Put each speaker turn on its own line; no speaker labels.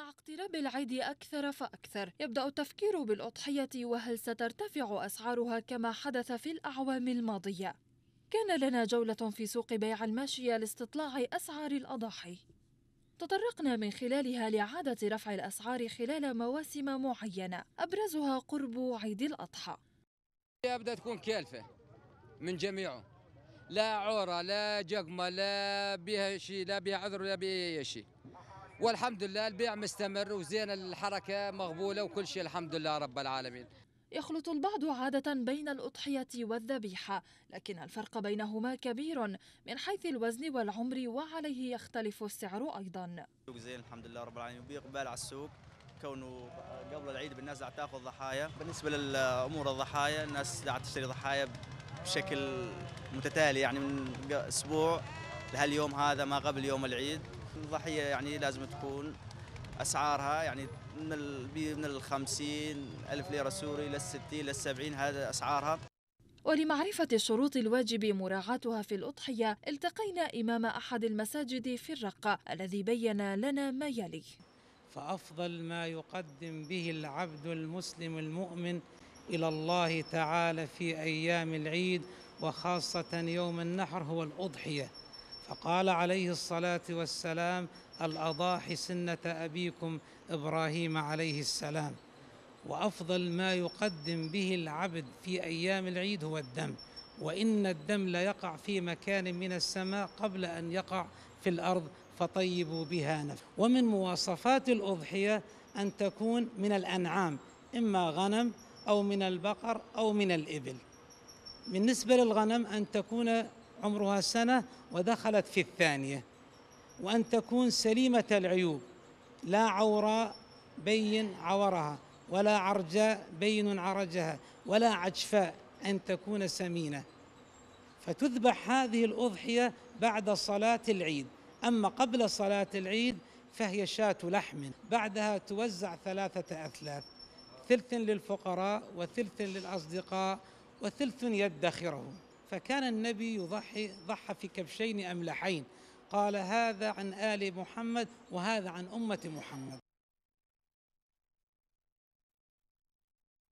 مع اقتراب العيد أكثر فأكثر يبدأ التفكير بالأضحية وهل سترتفع أسعارها كما حدث في الأعوام الماضية كان لنا جولة في سوق بيع الماشية لاستطلاع أسعار الأضاحي تطرقنا من خلالها لعادة رفع الأسعار خلال مواسم معينة أبرزها قرب عيد
الأضحى يبدأ تكون كالفة من جميعه لا عورة لا جقمة لا بها شيء لا بها عذر ولا بها شيء والحمد لله البيع مستمر وزين الحركة مقبولة وكل شيء الحمد لله رب العالمين
يخلط البعض عادة بين الأضحية والذبيحة لكن الفرق بينهما كبير من حيث الوزن والعمر وعليه يختلف السعر أيضا
زين الحمد لله رب العالمين بيقبال على السوق كونه قبل العيد الناس قاعد تاخذ ضحايا بالنسبه لامور الضحايا الناس قاعد تشتري ضحايا بشكل متتالي يعني من اسبوع لهاليوم هذا ما قبل يوم العيد الضحيه يعني لازم تكون اسعارها يعني من من ال 50 الف ليره سوري لل 60 لل 70 هذا اسعارها
ولمعرفة الشروط الواجب مراعاتها في الأضحية التقينا إمام أحد المساجد في الرقة الذي بين لنا ما يلي
فأفضل ما يقدم به العبد المسلم المؤمن إلى الله تعالى في أيام العيد وخاصة يوم النحر هو الأضحية فقال عليه الصلاة والسلام الأضاحي سنة أبيكم إبراهيم عليه السلام وأفضل ما يقدم به العبد في أيام العيد هو الدم وإن الدم ليقع في مكان من السماء قبل أن يقع في الأرض فطيبوا بها نفس ومن مواصفات الأضحية أن تكون من الأنعام إما غنم أو من البقر أو من الإبل بالنسبة للغنم أن تكون عمرها سنة ودخلت في الثانية وأن تكون سليمة العيوب لا عوراء بين عورها ولا عرجاء بين عرجها ولا عجفاء أن تكون سمينة فتذبح هذه الأضحية بعد صلاة العيد أما قبل صلاة العيد فهي شاة لحم بعدها توزع ثلاثة أثلاث ثلث للفقراء وثلث للأصدقاء وثلث يدخره فكان النبي يضحي ضحى في كبشين أملحين قال هذا عن آل محمد وهذا عن أمة محمد